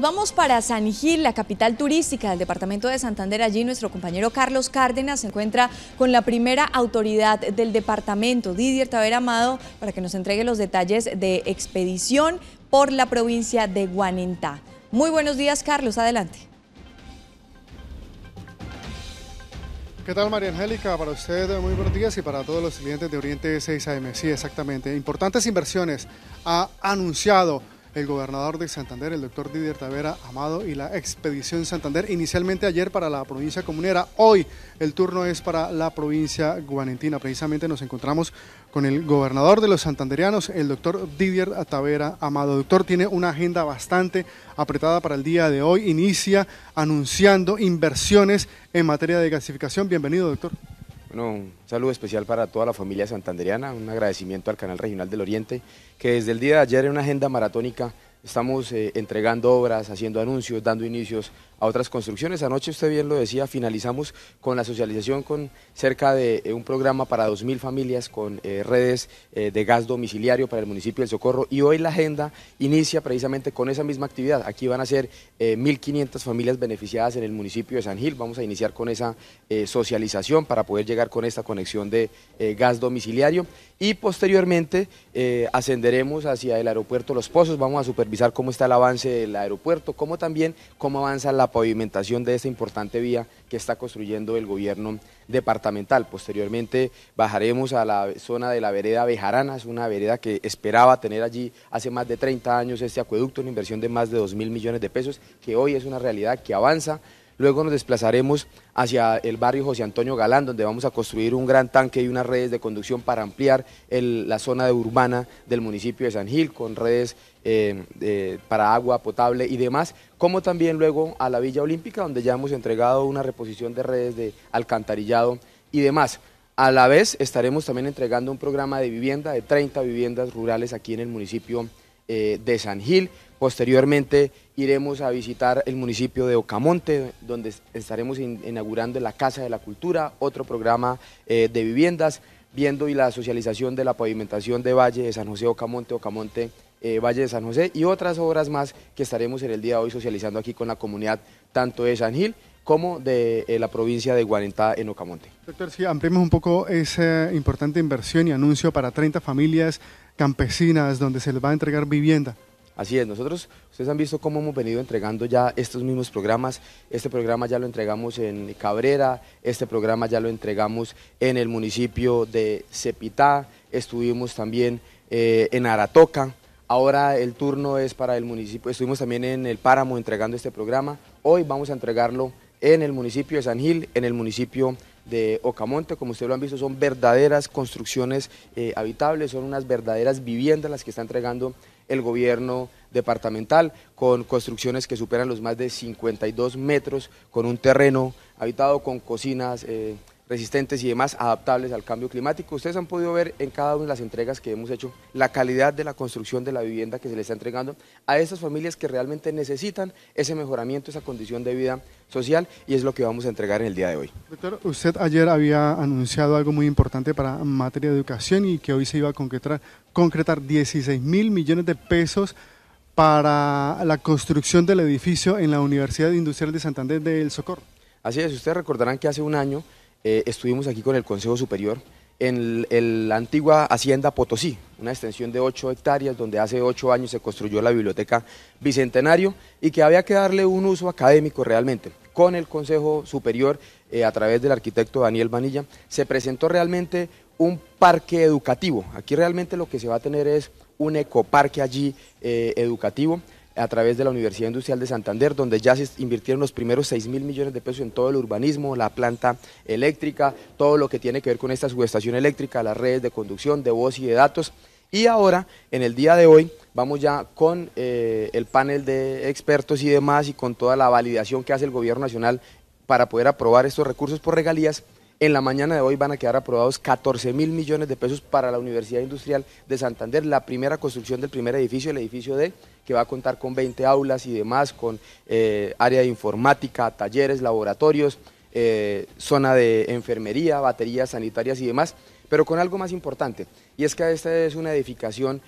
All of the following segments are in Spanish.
Vamos para San Gil, la capital turística del departamento de Santander. Allí nuestro compañero Carlos Cárdenas se encuentra con la primera autoridad del departamento, Didier Taver Amado, para que nos entregue los detalles de expedición por la provincia de Guanentá. Muy buenos días, Carlos. Adelante. ¿Qué tal María Angélica? Para usted eh, muy buenos días y para todos los clientes de Oriente 6 AM. Sí, exactamente. Importantes inversiones ha anunciado el gobernador de Santander, el doctor Didier Tavera Amado y la expedición Santander, inicialmente ayer para la provincia comunera, hoy el turno es para la provincia guanentina. Precisamente nos encontramos con el gobernador de los santanderianos, el doctor Didier Tavera Amado. Doctor, tiene una agenda bastante apretada para el día de hoy, inicia anunciando inversiones en materia de gasificación. Bienvenido, doctor un saludo especial para toda la familia santandereana, un agradecimiento al Canal Regional del Oriente, que desde el día de ayer en una agenda maratónica estamos eh, entregando obras, haciendo anuncios, dando inicios a otras construcciones. Anoche usted bien lo decía, finalizamos con la socialización con cerca de eh, un programa para 2.000 familias con eh, redes eh, de gas domiciliario para el municipio del Socorro y hoy la agenda inicia precisamente con esa misma actividad. Aquí van a ser 1.500 familias beneficiadas en el municipio de San Gil. Vamos a iniciar con esa socialización para poder llegar con esta conexión de gas domiciliario y posteriormente ascenderemos hacia el aeropuerto Los Pozos. Vamos a supervisar cómo está el avance del aeropuerto, cómo también cómo avanza la pavimentación de esta importante vía que está construyendo el gobierno departamental. Posteriormente bajaremos a la zona de la vereda Bejarana, es una vereda que esperaba tener allí hace más de 30 años este acueducto, una inversión de más de 2 mil millones de pesos, que hoy es una realidad que avanza Luego nos desplazaremos hacia el barrio José Antonio Galán, donde vamos a construir un gran tanque y unas redes de conducción para ampliar la zona urbana del municipio de San Gil, con redes eh, para agua potable y demás, como también luego a la Villa Olímpica, donde ya hemos entregado una reposición de redes de alcantarillado y demás. A la vez estaremos también entregando un programa de vivienda de 30 viviendas rurales aquí en el municipio eh, de San Gil. Posteriormente iremos a visitar el municipio de Ocamonte, donde estaremos inaugurando la Casa de la Cultura, otro programa eh, de viviendas, viendo y la socialización de la pavimentación de Valle de San José Ocamonte, Ocamonte eh, Valle de San José y otras obras más que estaremos en el día de hoy socializando aquí con la comunidad tanto de San Gil como de la provincia de Guarentá en Ocamonte. Doctor, si ampliemos un poco esa importante inversión y anuncio para 30 familias campesinas donde se les va a entregar vivienda. Así es, nosotros, ustedes han visto cómo hemos venido entregando ya estos mismos programas. Este programa ya lo entregamos en Cabrera, este programa ya lo entregamos en el municipio de Cepitá, estuvimos también eh, en Aratoca. Ahora el turno es para el municipio, estuvimos también en el Páramo entregando este programa. Hoy vamos a entregarlo en el municipio de San Gil, en el municipio de de Ocamonte, como ustedes lo han visto, son verdaderas construcciones eh, habitables, son unas verdaderas viviendas las que está entregando el gobierno departamental, con construcciones que superan los más de 52 metros, con un terreno habitado, con cocinas. Eh, resistentes y demás, adaptables al cambio climático. Ustedes han podido ver en cada una de las entregas que hemos hecho la calidad de la construcción de la vivienda que se le está entregando a esas familias que realmente necesitan ese mejoramiento, esa condición de vida social y es lo que vamos a entregar en el día de hoy. Doctor, usted ayer había anunciado algo muy importante para materia de educación y que hoy se iba a concretar, concretar 16 mil millones de pesos para la construcción del edificio en la Universidad Industrial de Santander del Socorro. Así es, ustedes recordarán que hace un año eh, estuvimos aquí con el Consejo Superior en la antigua Hacienda Potosí, una extensión de 8 hectáreas donde hace 8 años se construyó la biblioteca Bicentenario y que había que darle un uso académico realmente. Con el Consejo Superior, eh, a través del arquitecto Daniel Manilla, se presentó realmente un parque educativo. Aquí realmente lo que se va a tener es un ecoparque allí eh, educativo a través de la Universidad Industrial de Santander, donde ya se invirtieron los primeros 6 mil millones de pesos en todo el urbanismo, la planta eléctrica, todo lo que tiene que ver con esta subestación eléctrica, las redes de conducción, de voz y de datos. Y ahora, en el día de hoy, vamos ya con eh, el panel de expertos y demás y con toda la validación que hace el Gobierno Nacional para poder aprobar estos recursos por regalías en la mañana de hoy van a quedar aprobados 14 mil millones de pesos para la Universidad Industrial de Santander, la primera construcción del primer edificio, el edificio D, que va a contar con 20 aulas y demás, con eh, área de informática, talleres, laboratorios, eh, zona de enfermería, baterías sanitarias y demás, pero con algo más importante, y es que esta es una edificación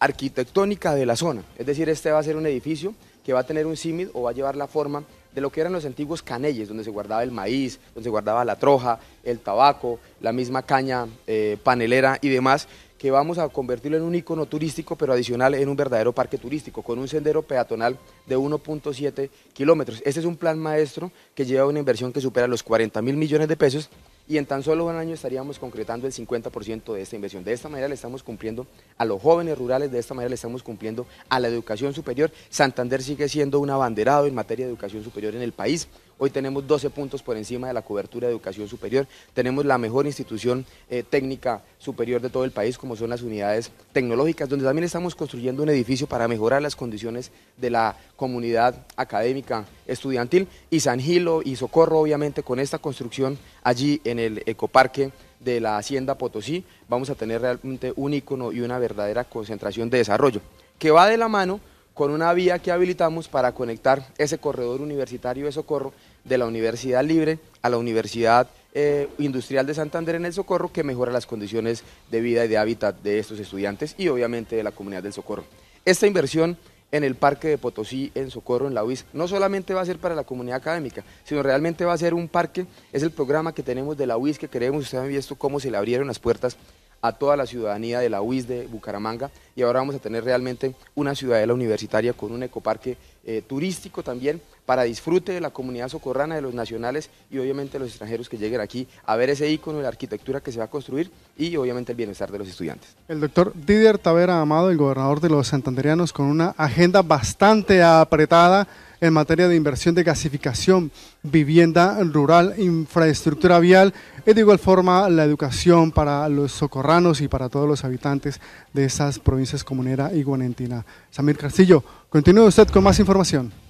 arquitectónica de la zona, es decir, este va a ser un edificio que va a tener un símil o va a llevar la forma de lo que eran los antiguos canelles, donde se guardaba el maíz, donde se guardaba la troja, el tabaco, la misma caña eh, panelera y demás, que vamos a convertirlo en un icono turístico, pero adicional en un verdadero parque turístico, con un sendero peatonal de 1.7 kilómetros. Este es un plan maestro que lleva una inversión que supera los 40 mil millones de pesos y en tan solo un año estaríamos concretando el 50% de esta inversión. De esta manera le estamos cumpliendo a los jóvenes rurales, de esta manera le estamos cumpliendo a la educación superior. Santander sigue siendo un abanderado en materia de educación superior en el país, Hoy tenemos 12 puntos por encima de la cobertura de educación superior. Tenemos la mejor institución eh, técnica superior de todo el país, como son las unidades tecnológicas, donde también estamos construyendo un edificio para mejorar las condiciones de la comunidad académica estudiantil. Y San Gilo y Socorro, obviamente, con esta construcción allí en el ecoparque de la Hacienda Potosí, vamos a tener realmente un ícono y una verdadera concentración de desarrollo, que va de la mano con una vía que habilitamos para conectar ese corredor universitario de Socorro de la Universidad Libre a la Universidad eh, Industrial de Santander en el Socorro, que mejora las condiciones de vida y de hábitat de estos estudiantes y obviamente de la comunidad del Socorro. Esta inversión en el Parque de Potosí, en Socorro, en la UIS, no solamente va a ser para la comunidad académica, sino realmente va a ser un parque, es el programa que tenemos de la UIS, que creemos, ustedes han visto cómo se le abrieron las puertas a toda la ciudadanía de la UIS de Bucaramanga y ahora vamos a tener realmente una ciudadela universitaria con un ecoparque eh, turístico también para disfrute de la comunidad socorrana, de los nacionales y obviamente los extranjeros que lleguen aquí a ver ese ícono de la arquitectura que se va a construir y obviamente el bienestar de los estudiantes. El doctor Didier Tavera Amado, el gobernador de los santanderianos, con una agenda bastante apretada en materia de inversión de gasificación, vivienda rural, infraestructura vial y de igual forma la educación para los socorranos y para todos los habitantes de esas provincias comunera y guanentina. Samir Castillo, continúe usted con más información.